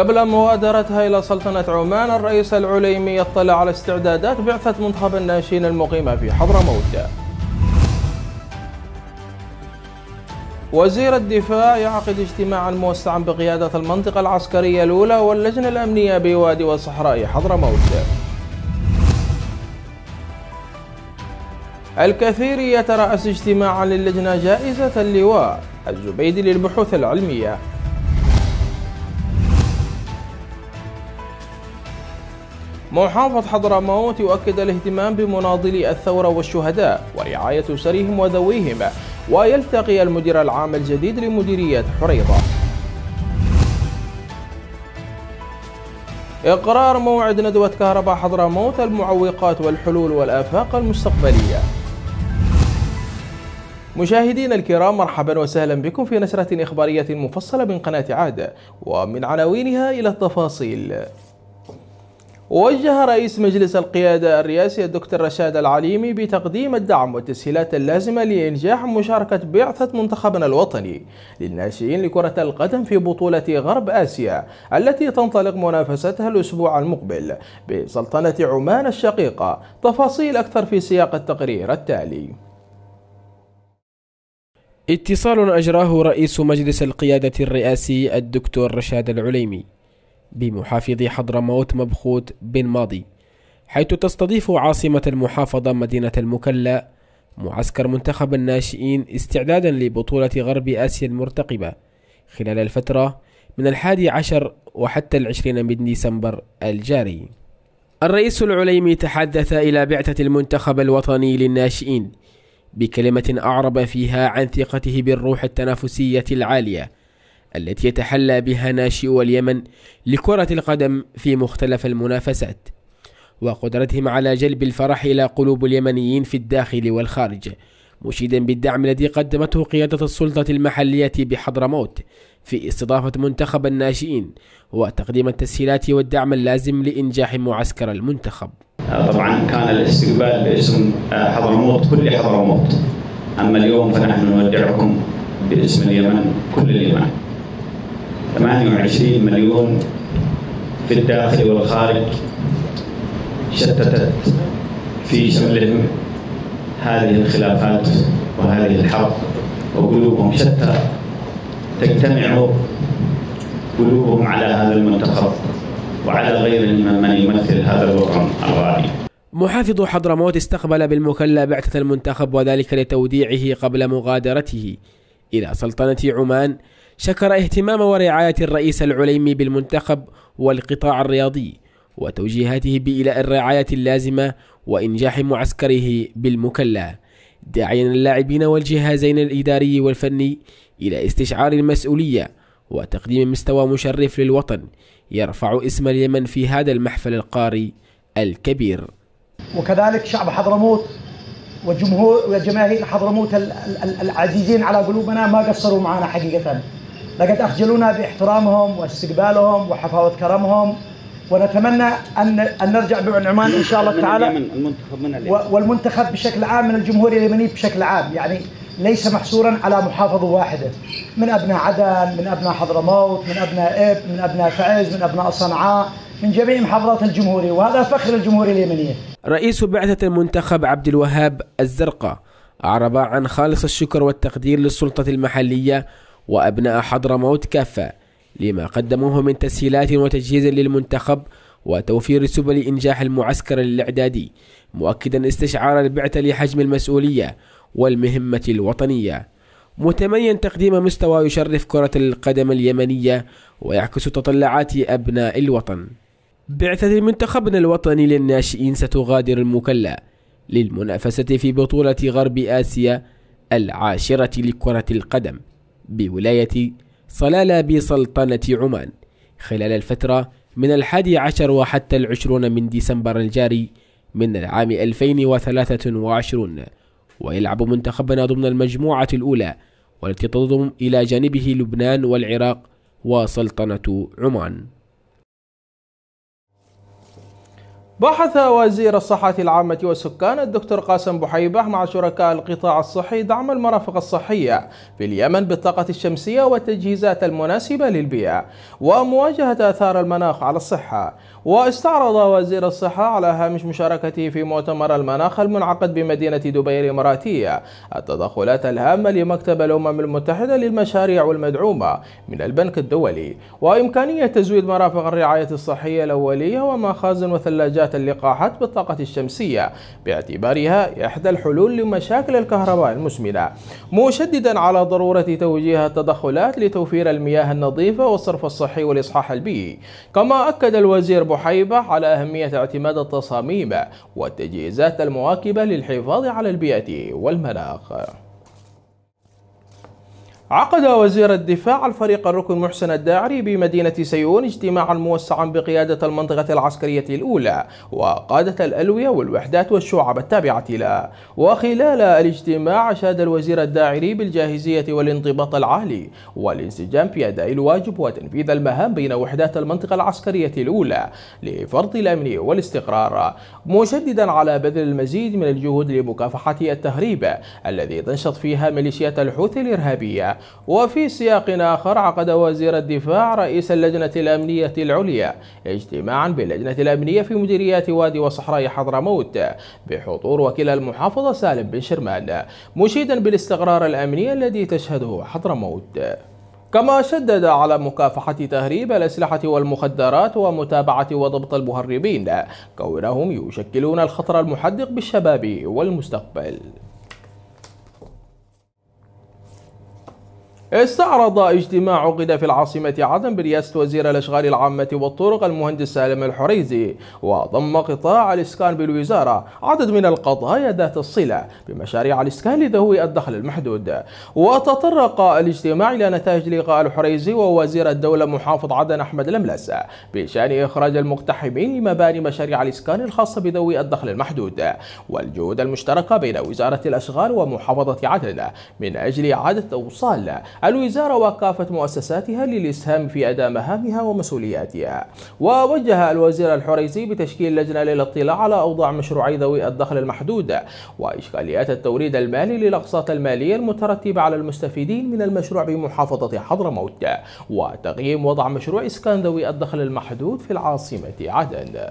قبل مغادرتها إلى سلطنة عمان الرئيس العليمي اطلع على استعدادات بعثة منتخب الناشئين المقيمة في حضرموت وزير الدفاع يعقد اجتماعا موسعا بقيادة المنطقة العسكرية الأولى واللجنة الأمنية بوادي وصحراء حضرموت الكثير يترأس اجتماعا للجنة جائزة اللواء الزبيدي للبحوث العلمية محافظ حضرموت يؤكد الاهتمام بمناضلي الثورة والشهداء ورعاية أسرهم وذويهم ويلتقي المدير العام الجديد لمديرية حريضة إقرار موعد ندوة كهرباء حضرموت المعوقات والحلول والآفاق المستقبلية مشاهدينا الكرام مرحبا وسهلا بكم في نشرة إخبارية مفصلة من قناة عاد ومن عناوينها إلى التفاصيل وجه رئيس مجلس القيادة الرئاسي الدكتور رشاد العليمي بتقديم الدعم والتسهيلات اللازمة لإنجاح مشاركة بعثة منتخبنا الوطني للناشئين لكرة القدم في بطولة غرب آسيا التي تنطلق منافستها الأسبوع المقبل بسلطنة عمان الشقيقة تفاصيل أكثر في سياق التقرير التالي اتصال أجراه رئيس مجلس القيادة الرئاسي الدكتور رشاد العليمي بمحافظ حضرموت مبخوت بن ماضي حيث تستضيف عاصمة المحافظة مدينة المكلا معسكر منتخب الناشئين استعدادا لبطولة غرب آسيا المرتقبة خلال الفترة من الحادي عشر وحتى العشرين من ديسمبر الجاري الرئيس العليمي تحدث إلى بعثة المنتخب الوطني للناشئين بكلمة أعرب فيها عن ثقته بالروح التنافسية العالية التي يتحلى بها ناشئو اليمن لكرة القدم في مختلف المنافسات وقدرتهم على جلب الفرح إلى قلوب اليمنيين في الداخل والخارج مشيدا بالدعم الذي قدمته قيادة السلطة المحلية بحضرموت في استضافة منتخب الناشئين وتقديم التسهيلات والدعم اللازم لإنجاح معسكر المنتخب طبعا كان الاستقبال باسم آه، حضرموت كل حضرموت أما اليوم فنحن نودعكم باسم اليمن كل اليمن 28 مليون في الداخل والخارج شتتت في شملهم هذه الخلافات وهذه الحرب وقلوبهم شتى تجتمع قلوبهم على هذا المنتخب وعلى غير من يمثل هذا الوطن الغالي محافظ حضرموت استقبل بالمكلا بعثة المنتخب وذلك لتوديعه قبل مغادرته إلى سلطنة عمان شكر اهتمام ورعاية الرئيس العليمي بالمنتخب والقطاع الرياضي وتوجيهاته بإلاء الرعاية اللازمة وإنجاح معسكره بالمكلا داعيا اللاعبين والجهازين الإداري والفني إلى استشعار المسؤولية وتقديم مستوى مشرف للوطن يرفع اسم اليمن في هذا المحفل القاري الكبير وكذلك شعب حضرموت وجمهور وجماهير حضرموت العزيزين على قلوبنا ما قصروا معنا حقيقه لقد أخجلونا باحترامهم واستقبالهم وحفاوة كرمهم ونتمنى أن أن نرجع بعنوان إن شاء الله تعالى المنتخب من اليمن والمنتخب بشكل عام من الجمهورية اليمنية بشكل عام يعني ليس محصورا على محافظة واحدة من أبناء عدن من أبناء حضرموت من أبناء إب من أبناء فعز من أبناء صنعاء من جميع محافظات الجمهورية وهذا فخر الجمهورية اليمنية رئيس بعثة المنتخب عبد الوهاب الزرقاء أعرب عن خالص الشكر والتقدير للسلطة المحلية وأبناء حضرموت كافة لما قدموه من تسهيلات وتجهيز للمنتخب وتوفير سبل إنجاح المعسكر الإعدادي مؤكدا استشعار البعثة لحجم المسؤولية والمهمة الوطنية متمنيا تقديم مستوى يشرف كرة القدم اليمنية ويعكس تطلعات أبناء الوطن بعثة منتخبنا الوطني للناشئين ستغادر المكلا للمنافسة في بطولة غرب آسيا العاشرة لكرة القدم بولاية صلالة بسلطنة عمان خلال الفترة من الحادي عشر وحتى العشرون من ديسمبر الجاري من العام 2023 ويلعب منتخبنا ضمن المجموعة الأولى والتي تضم إلى جانبه لبنان والعراق وسلطنة عمان بحث وزير الصحة العامة والسكان الدكتور قاسم بحيبة مع شركاء القطاع الصحي دعم المرافق الصحية في اليمن بالطاقة الشمسية والتجهيزات المناسبة للبيئة ومواجهة آثار المناخ على الصحة واستعرض وزير الصحة على هامش مشاركته في مؤتمر المناخ المنعقد بمدينة دبي الإماراتية التدخلات الهامة لمكتب الأمم المتحدة للمشاريع والمدعومة من البنك الدولي وإمكانية تزويد مرافق الرعاية الصحية الأولية ومخازن وثلاجات اللقاحات بالطاقة الشمسية باعتبارها إحدى الحلول لمشاكل الكهرباء المزمنة مشددا على ضرورة توجيه التدخلات لتوفير المياه النظيفة والصرف الصحي والإصحاح البيئي كما أكد الوزير بحيبة على أهمية اعتماد التصاميم والتجهيزات المواكبة للحفاظ على البيئة والمناخ عقد وزير الدفاع الفريق الركن محسن الداعري بمدينة سيئون اجتماعا موسعا بقيادة المنطقة العسكرية الأولى وقادة الألوية والوحدات والشعب التابعة له وخلال الاجتماع أشاد الوزير الداعري بالجاهزية والانضباط العالي والانسجام في أداء الواجب وتنفيذ المهام بين وحدات المنطقة العسكرية الأولى لفرض الأمن والاستقرار مشددا على بذل المزيد من الجهود لمكافحة التهريب الذي تنشط فيها ميليشيات الحوثي الإرهابية وفي سياق آخر عقد وزير الدفاع رئيس اللجنة الأمنية العليا اجتماعا باللجنة الأمنية في مديريات وادي وصحراء حضرموت بحضور وكيل المحافظة سالم بن شرمان مشيدا بالاستقرار الأمني الذي تشهده حضرموت كما شدد على مكافحة تهريب الأسلحة والمخدرات ومتابعة وضبط المهربين كونهم يشكلون الخطر المحدق بالشباب والمستقبل استعرض اجتماع عقد في العاصمة عدن برئاسة وزير الأشغال العامة والطرق المهندس سالم الحريزي وضم قطاع الإسكان بالوزارة عدد من القضايا ذات الصلة بمشاريع الإسكان لذوي الدخل المحدود وتطرق الاجتماع إلى نتائج لقاء الحريزي ووزير الدولة محافظ عدن أحمد الأملس بشأن إخراج المقتحمين لمباني مشاريع الإسكان الخاصة بذوي الدخل المحدود والجهود المشتركة بين وزارة الأشغال ومحافظة عدن من أجل إعادة أوصال الوزارة وكافة مؤسساتها للإسهام في أداء مهامها ومسؤولياتها ووجه الوزير الحريزي بتشكيل لجنة للاطلاع على أوضاع مشروعي ذوي الدخل المحدود وإشكاليات التوريد المالي للأقساط المالية المترتبة على المستفيدين من المشروع بمحافظة حضرموت وتقييم وضع مشروع إسكان ذوي الدخل المحدود في العاصمة عدن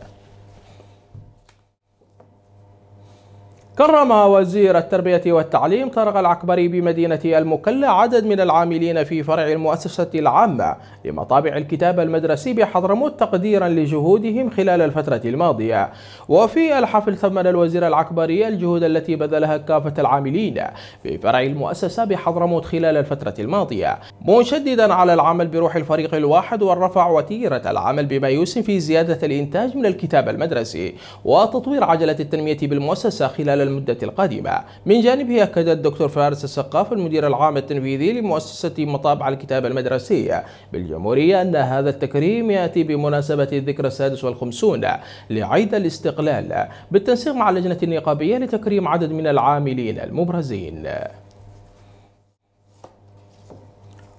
كرم وزير التربية والتعليم طارق العكبري بمدينة المكلا عدد من العاملين في فرع المؤسسة العامة لمطابع الكتاب المدرسي بحضرموت تقديرا لجهودهم خلال الفترة الماضية وفي الحفل ثمن الوزير العكبري الجهود التي بذلها كافة العاملين في فرع المؤسسة بحضرموت خلال الفترة الماضية مشددا على العمل بروح الفريق الواحد والرفع وتيرة العمل بما يسهم في زيادة الإنتاج من الكتاب المدرسي وتطوير عجلة التنمية بالمؤسسة خلال المدة القادمة من جانبه أكد الدكتور فارس السقاف المدير العام التنفيذي لمؤسسة مطابع الكتاب المدرسي بالجمهورية أن هذا التكريم يأتي بمناسبة الذكرى السادس والخمسون لعيد الاستقلال بالتنسيق مع اللجنة النقابية لتكريم عدد من العاملين المبرزين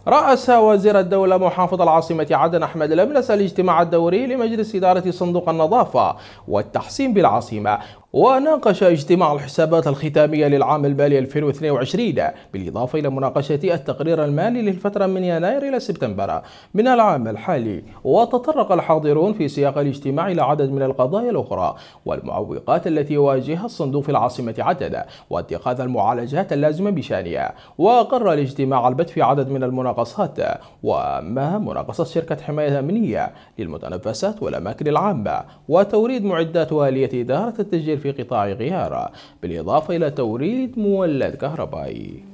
رأس وزير الدولة محافظ العاصمة عدن أحمد الأملس الاجتماع الدوري لمجلس إدارة صندوق النظافة والتحسين بالعاصمة وناقش اجتماع الحسابات الختامية للعام المالي 2022 بالإضافة إلى مناقشة التقرير المالي للفترة من يناير إلى سبتمبر من العام الحالي وتطرق الحاضرون في سياق الاجتماع إلى عدد من القضايا الأخرى والمعوقات التي يواجهها الصندوق في العاصمة عدن واتخاذ المعالجات اللازمة بشأنها وأقر الاجتماع البت في عدد من المناقصات وأما مناقصة شركة حماية أمنية للمتنفسات والأماكن العامة وتوريد معدات وآلية إدارة التسجيل في قطاع غيارة بالإضافة إلى توريد مولد كهربائي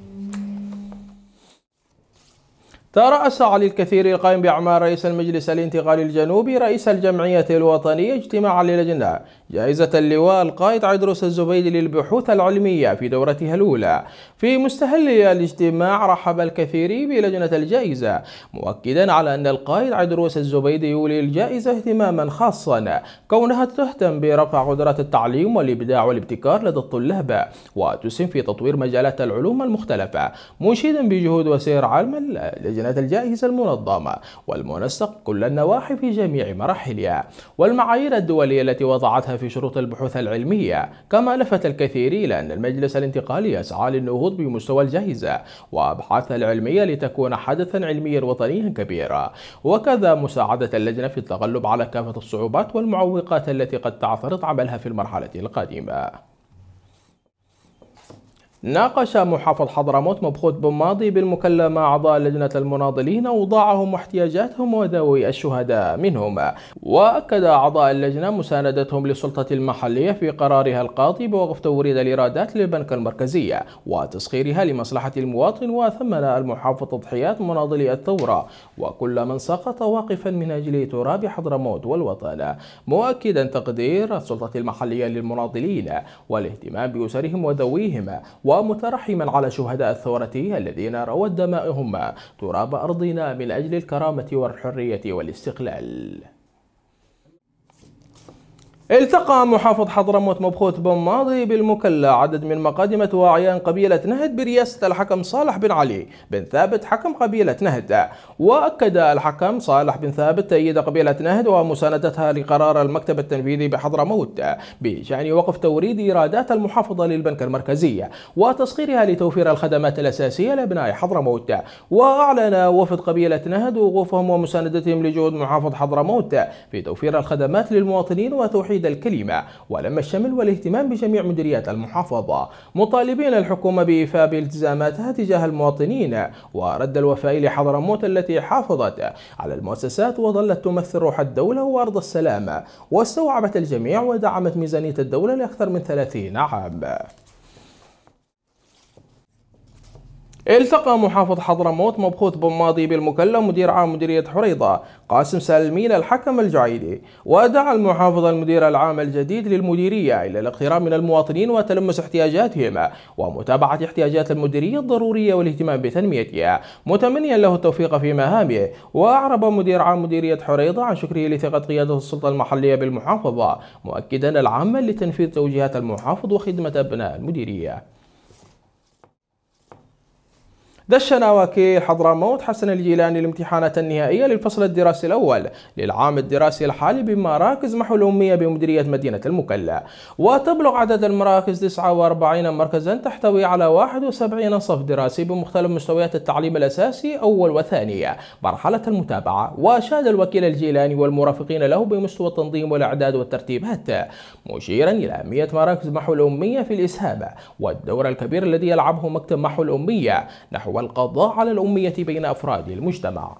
ترأس علي الكثير القائم بأعمال رئيس المجلس الانتقالي الجنوبي رئيس الجمعية الوطنية اجتماعا للجنة جائزة اللواء القائد عيدروس الزبيدي للبحوث العلمية في دورتها الأولى في مستهل الاجتماع رحب الكثير بلجنة الجائزة مؤكدا على أن القائد عيدروس الزبيدي يولي الجائزة اهتماما خاصا كونها تهتم برفع قدرات التعليم والإبداع والابتكار لدى الطلاب وتسهم في تطوير مجالات العلوم المختلفة مشيدا بجهود وسير علم اللجنة سنة الجائزة المنظمة والمنسق كل النواحي في جميع مراحلها والمعايير الدولية التي وضعتها في شروط البحوث العلمية كما لفت الكثير إلى أن المجلس الانتقالي يسعى للنهوض بمستوى الجائزة وأبحاث العلمية لتكون حدثا علميا وطنيا كبيرا وكذا مساعدة اللجنة في التغلب على كافة الصعوبات والمعوقات التي قد تعترض عملها في المرحلة القادمة ناقش محافظ حضرموت مبخوت بن ماضي بالمكلمة أعضاء لجنة المناضلين أوضاعهم واحتياجاتهم وذوي الشهداء منهم وأكد أعضاء اللجنة مساندتهم للسلطة المحلية في قرارها القاضي بوقف توريد الإيرادات للبنك المركزي وتسخيرها لمصلحة المواطن وثمن المحافظ تضحيات مناضلي الثورة وكل من سقط واقفا من أجل تراب حضرموت والوطن مؤكدا تقدير السلطة المحلية للمناضلين والاهتمام بأسرهم وذويهم و ومترحما على شهداء الثورة الذين روت دمائهم تراب أرضنا من أجل الكرامة والحرية والاستقلال التقى محافظ حضرموت مبخوت بن ماضي بالمكلا عدد من مقادمة وأعيان قبيلة نهد برئاسة الحكم صالح بن علي بن ثابت حكم قبيلة نهد وأكد الحكم صالح بن ثابت تأييد قبيلة نهد ومساندتها لقرار المكتب التنفيذي بحضرموت بشأن وقف توريد إيرادات المحافظة للبنك المركزي وتسخيرها لتوفير الخدمات الأساسية لأبناء حضرموت وأعلن وفد قبيلة نهد وقوفهم ومساندتهم لجهود محافظ حضرموت في توفير الخدمات للمواطنين وتوحيد توحيد الكلمة ولم الشمل والاهتمام بجميع مديريات المحافظة مطالبين الحكومة بإيفاء التزاماتها تجاه المواطنين ورد الوفاء لحضرموت التي حافظت على المؤسسات وظلت تمثل روح الدولة وأرض السلام واستوعبت الجميع ودعمت ميزانية الدولة لأكثر من 30 عام التقى محافظ حضرموت مبخوت بن ماضي بالمكلم مدير عام مديرية حريضة قاسم سالمين الحكم الجعيدي ودعا المحافظ المدير العام الجديد للمديرية إلى الاقتراب من المواطنين وتلمس احتياجاتهم ومتابعة احتياجات المديرية الضرورية والاهتمام بتنميتها متمنيا له التوفيق في مهامه وأعرب مدير عام مديرية حريضة عن شكره لثقة قيادة السلطة المحلية بالمحافظة مؤكدا العمل لتنفيذ توجيهات المحافظ وخدمة أبناء المديرية دشنا وكيل حضرموت حسن الجيلاني الامتحانات النهائية للفصل الدراسي الأول للعام الدراسي الحالي بمراكز محو الأمية بمديرية مدينة المكلا وتبلغ عدد المراكز 49 مركزا تحتوي على 71 صف دراسي بمختلف مستويات التعليم الأساسي أول وثانية مرحلة المتابعة وأشاد الوكيل الجيلاني والمرافقين له بمستوى التنظيم والإعداد والترتيب حتى مشيرا إلى أهمية مراكز محو الأمية في الإسهابة والدور الكبير الذي يلعبه مكتب محو الأمية نحو والقضاء على الأمية بين أفراد المجتمع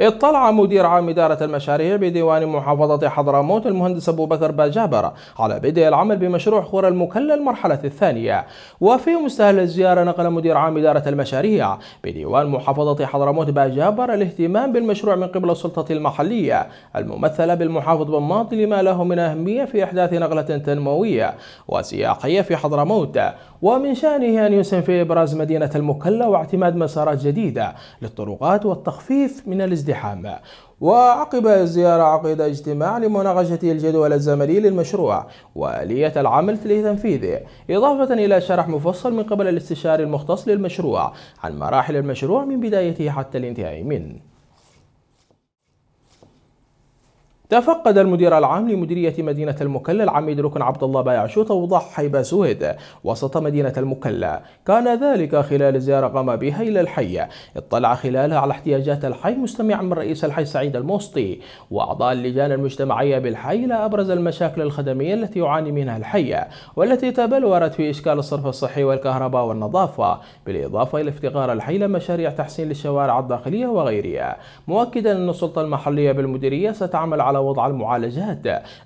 اطلع مدير عام إدارة المشاريع بديوان محافظة حضرموت المهندس أبو بكر باجابر على بدء العمل بمشروع خور المكلة المرحلة الثانية وفي مستهل الزيارة نقل مدير عام إدارة المشاريع بديوان محافظة حضرموت باجابر الاهتمام بالمشروع من قبل السلطة المحلية الممثلة بالمحافظ بماط لما له من أهمية في إحداث نقلة تنموية وسياحية في حضرموت ومن شأنه أن يسهم في إبراز مدينة المكلا واعتماد مسارات جديدة للطرقات والتخفيف من الازدحام وعقب الزيارة عقد اجتماع لمناقشة الجدول الزمني للمشروع وآلية العمل لتنفيذه إضافة إلى شرح مفصل من قبل الاستشاري المختص للمشروع عن مراحل المشروع من بدايته حتى الانتهاء منه تفقد المدير العام لمديرية مدينة المكلا العميد ركن عبد الله بايعشو توضح حيبة سويد وسط مدينة المكلا كان ذلك خلال زيارة قام بها إلى الحي اطلع خلالها على احتياجات الحي مستمعا من رئيس الحي سعيد الموسطي وأعضاء اللجان المجتمعية بالحي إلى أبرز المشاكل الخدمية التي يعاني منها الحي والتي تبلورت في إشكال الصرف الصحي والكهرباء والنظافة بالإضافة إلى افتقار الحي لمشاريع تحسين للشوارع الداخلية وغيرها مؤكدا أن السلطة المحلية بالمديرية ستعمل على وضع المعالجات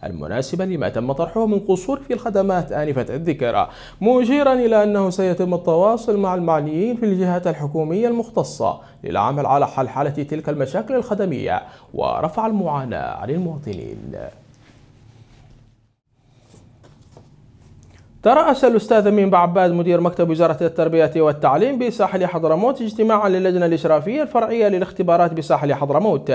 المناسبة لما تم طرحه من قصور في الخدمات آنفة الذكر مشيرا إلى أنه سيتم التواصل مع المعنيين في الجهات الحكومية المختصة للعمل على حل حالة تلك المشاكل الخدمية ورفع المعاناة عن المواطنين ترأس الأستاذ أمين بعباد مدير مكتب وزارة التربية والتعليم بساحل حضرموت اجتماعا للجنة الإشرافية الفرعية للاختبارات بساحل حضرموت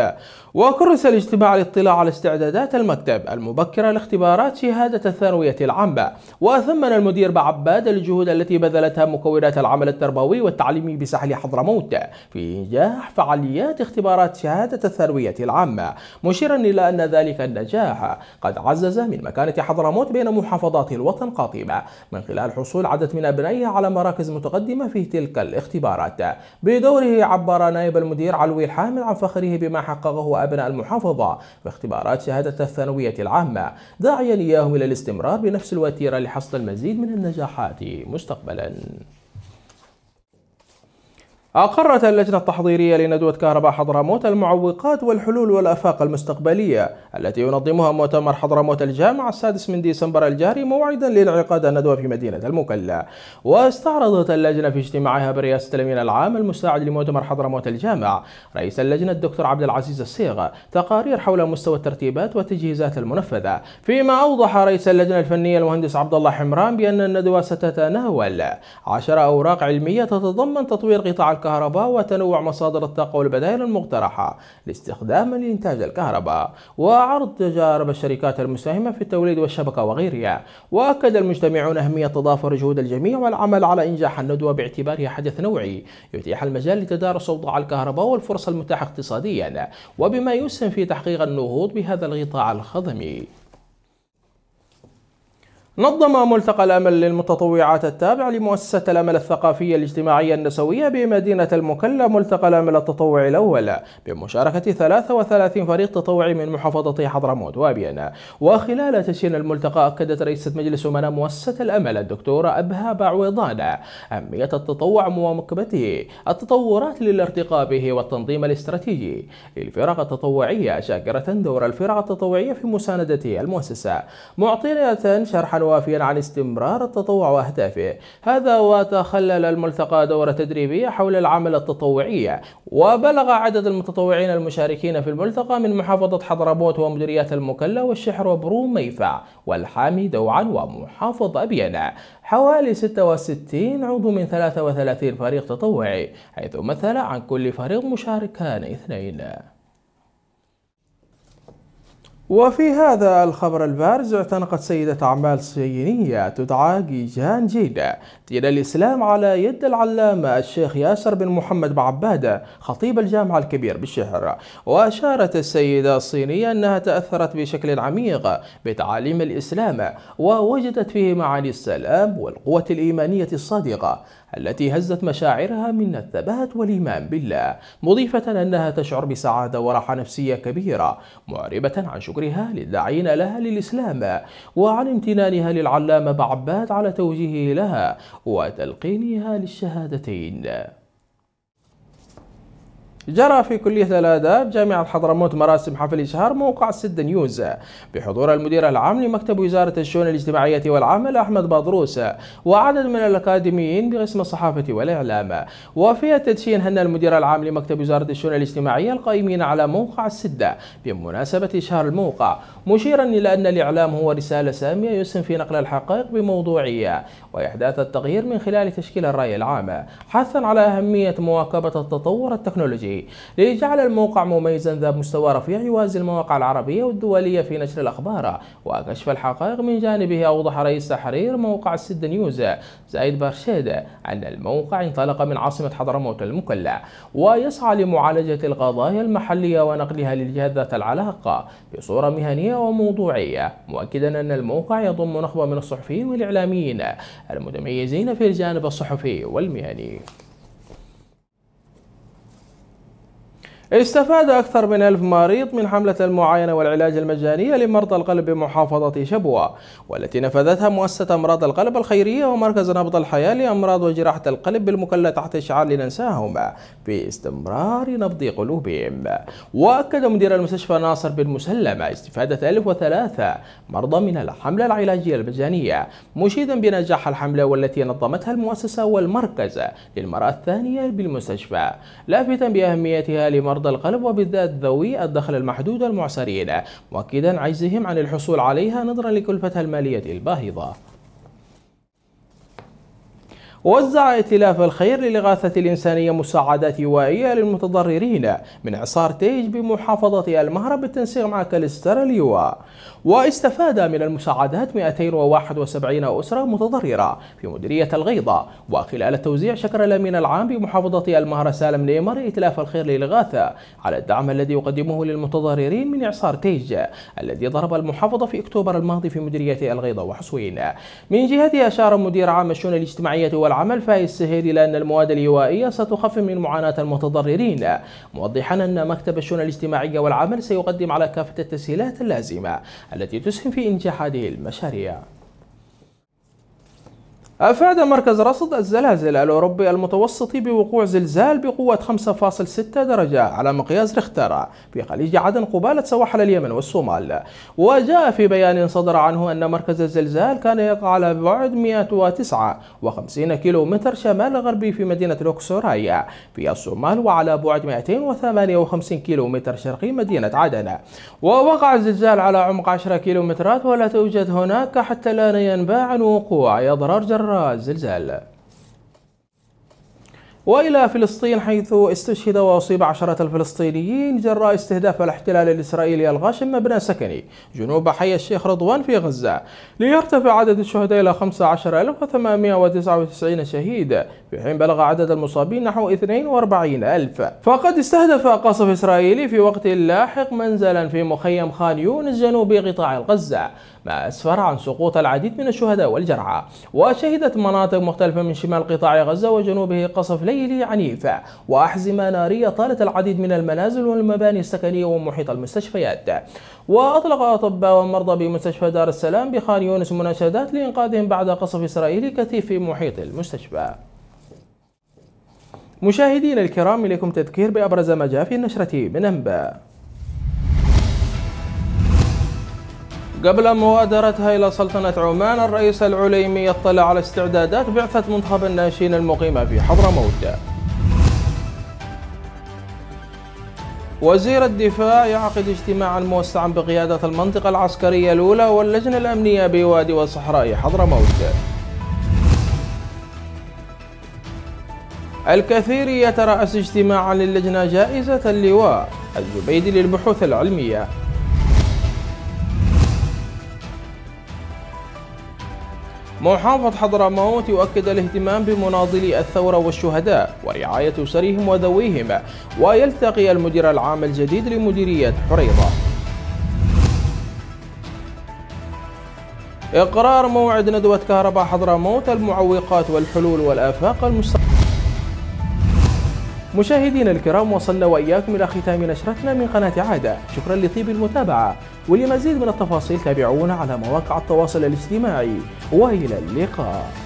وكرس الاجتماع للاطلاع على استعدادات المكتب المبكرة لاختبارات شهادة الثانوية العامة وثمن المدير بعباد الجهود التي بذلتها مكونات العمل التربوي والتعليمي بساحل حضرموت في إنجاح فعاليات اختبارات شهادة الثانوية العامة مشيرا إلى أن ذلك النجاح قد عزز من مكانة حضرموت بين محافظات الوطن قاطبة من خلال حصول عدد من أبنائها على مراكز متقدمة في تلك الاختبارات بدوره عبر نائب المدير علوي الحامل عن فخره بما حققه أبناء المحافظة في اختبارات شهادة الثانوية العامة داعيا إياهم إلى الاستمرار بنفس الوتيرة لحصد المزيد من النجاحات مستقبلا أقرت اللجنة التحضيرية لندوة كهرباء حضرموت المعوقات والحلول والآفاق المستقبلية التي ينظمها مؤتمر حضرموت الجامعة السادس من ديسمبر الجاري موعدا لانعقاد الندوة في مدينة المكلا واستعرضت اللجنة في اجتماعها برئاسة الأمين العام المساعد لمؤتمر حضرموت الجامع رئيس اللجنة الدكتور عبد العزيز الصيغة تقارير حول مستوى الترتيبات والتجهيزات المنفذة فيما أوضح رئيس اللجنة الفنية المهندس عبد الله حمران بأن الندوة ستتناول عشر أوراق علمية تتضمن تطوير قطاع الكهرباء وتنوع مصادر الطاقة والبدائل المقترحة لاستخدام لإنتاج الكهرباء وعرض تجارب الشركات المساهمة في التوليد والشبكة وغيرها وأكد المجتمعون أهمية تضافر جهود الجميع والعمل على إنجاح الندوة باعتبارها حدث نوعي يتيح المجال لتدارس أوضاع الكهرباء والفرص المتاحة اقتصاديا وبما يسهم في تحقيق النهوض بهذا الغطاء الخضمي نظم ملتقى الأمل للمتطوعات التابع لمؤسسة الأمل الثقافية الاجتماعية النسوية بمدينة المكلا ملتقى الأمل التطوعي الأول بمشاركة 33 فريق تطوعي من محافظتي حضرموت وأبينا وخلال تشين الملتقى أكدت رئيسة مجلس أمناء مؤسسة الأمل الدكتورة أبها بعويضان أهمية التطوع ومكبته التطورات للارتقاء به والتنظيم الاستراتيجي للفرق التطوعية شاكرة دور الفرق التطوعية في مساندة المؤسسة معطية شرحا وافيا عن استمرار التطوع وأهدافه هذا وتخلل الملتقى دورة تدريبية حول العمل التطوعي وبلغ عدد المتطوعين المشاركين في الملتقى من محافظة حضرموت ومديريات المكلا والشحر وبروم ميفع والحامي دوعا ومحافظ أبينا حوالي 66 عضو من 33 فريق تطوعي حيث مثل عن كل فريق مشاركان اثنين وفي هذا الخبر البارز اعتنقت سيدة أعمال صينية تدعى جيجان جيدا دين الإسلام على يد العلامة الشيخ ياسر بن محمد بعبادة خطيب الجامعة الكبير بالشهر وأشارت السيدة الصينية أنها تأثرت بشكل عميق بتعاليم الإسلام ووجدت فيه معاني السلام والقوة الإيمانية الصادقة التي هزت مشاعرها من الثبات والإيمان بالله مضيفة أنها تشعر بسعادة وراحة نفسية كبيرة معربة عن شكر شكرها للداعين لها للإسلام وعن امتنانها للعلامة بعباد على توجيهه لها وتلقينها للشهادتين جرى في كلية الآداب جامعة حضرموت مراسم حفل إشهار موقع سد نيوز بحضور المدير العام لمكتب وزارة الشؤون الاجتماعية والعمل أحمد بادروس وعدد من الأكاديميين بقسم الصحافة والإعلام وفي التدشين هن المدير العام لمكتب وزارة الشؤون الاجتماعية القائمين على موقع السدة بمناسبة إشهار الموقع مشيرا إلى أن الإعلام هو رسالة سامية يسهم في نقل الحقائق بموضوعية وإحداث التغيير من خلال تشكيل الرأي العام حثا على أهمية مواكبة التطور التكنولوجي لجعل الموقع مميزا ذا مستوى رفيع يوازي المواقع العربية والدولية في نشر الأخبار وكشف الحقائق من جانبه أوضح رئيس تحرير موقع السد نيوز زايد برشيد أن الموقع انطلق من عاصمة حضرموت المكلا ويسعى لمعالجة القضايا المحلية ونقلها للجهات ذات العلاقة بصورة مهنية وموضوعية مؤكدا أن الموقع يضم نخبة من الصحفيين والإعلاميين المتميزين في الجانب الصحفي والمهني استفاد أكثر من ألف مريض من حملة المعاينة والعلاج المجانية لمرضى القلب بمحافظة شبوة والتي نفذتها مؤسسة أمراض القلب الخيرية ومركز نبض الحياة لأمراض وجراحة القلب بالمكلة تحت شعار لننساهم في استمرار نبض قلوبهم وأكد مدير المستشفى ناصر بن مسلم استفادة 1003 مرضى من الحملة العلاجية المجانية مشيدا بنجاح الحملة والتي نظمتها المؤسسة والمركز للمرأة الثانية بالمستشفى لافتا بأهميتها لمرضى مرضى القلب وبالذات ذوي الدخل المحدود المعسرين مؤكدا عجزهم عن الحصول عليها نظرا لكلفتها المالية الباهظة وزع ائتلاف الخير للإغاثة الإنسانية مساعدات إيوائية للمتضررين من إعصار تيج بمحافظة المهرة بالتنسيق مع كاليستر اليوا واستفاد من المساعدات 271 أسرة متضررة في مديرية الغيضة وخلال التوزيع شكر الأمين العام بمحافظة المهرة سالم نيمر ائتلاف الخير للإغاثة على الدعم الذي يقدمه للمتضررين من إعصار تيج الذي ضرب المحافظة في أكتوبر الماضي في مديرية الغيضة وحسوين من جهته أشار مدير عام الشؤون الاجتماعية والعمل فهي السهيل إلى أن المواد الهوائية ستخفف من معاناة المتضررين موضحا أن مكتب الشؤون الاجتماعية والعمل سيقدم على كافة التسهيلات اللازمة التي تسهم في إنجاح هذه المشاريع أفاد مركز رصد الزلازل الأوروبي المتوسط بوقوع زلزال بقوة 5.6 درجة على مقياس ريختر في خليج عدن قبالة سواحل اليمن والصومال وجاء في بيان صدر عنه أن مركز الزلزال كان يقع على بعد 159 كيلو متر شمال غربي في مدينة لوكسوراي في الصومال وعلى بعد 258 كيلو متر شرقي مدينة عدن ووقع الزلزال على عمق 10 كيلو مترات ولا توجد هناك حتى الآن ينباع عن وقوع أضرار جراحية مرة زلزال وإلى فلسطين حيث استشهد وأصيب عشرة الفلسطينيين جراء استهداف الاحتلال الإسرائيلي الغاشم مبنى سكني جنوب حي الشيخ رضوان في غزة ليرتفع عدد الشهداء إلى 15899 شهيد في حين بلغ عدد المصابين نحو 42000 فقد استهدف قصف إسرائيلي في وقت لاحق منزلا في مخيم خان يونس جنوب قطاع غزة ما أسفر عن سقوط العديد من الشهداء والجرعى وشهدت مناطق مختلفة من شمال قطاع غزة وجنوبه قصف ليلي الليل عنيفة وأحزمة نارية طالت العديد من المنازل والمباني السكنية ومحيط المستشفيات وأطلق أطباء ومرضى بمستشفى دار السلام بخان يونس مناشدات لإنقاذهم بعد قصف إسرائيلي كثيف في محيط المستشفى مشاهدينا الكرام إليكم تذكير بأبرز ما جاء في النشرة من أنباء قبل مغادرتها إلى سلطنة عمان الرئيس العليمي اطلع على استعدادات بعثة منتخب الناشئين المقيمة في حضرموت وزير الدفاع يعقد اجتماعا موسعا بقيادة المنطقة العسكرية الأولى واللجنة الأمنية بوادي وصحراء حضرموت الكثير يترأس اجتماعا للجنة جائزة اللواء الزبيدي للبحوث العلمية محافظ حضرموت يؤكد الاهتمام بمناضلي الثورة والشهداء ورعاية أسرهم وذويهم ويلتقي المدير العام الجديد لمديرية حريضة إقرار موعد ندوة كهرباء حضرموت المعوقات والحلول والآفاق المستقبلية مشاهدينا الكرام وصلنا وإياكم إلى ختام نشرتنا من قناة عادة شكرا لطيب المتابعة ولمزيد من التفاصيل تابعونا على مواقع التواصل الاجتماعي وإلى اللقاء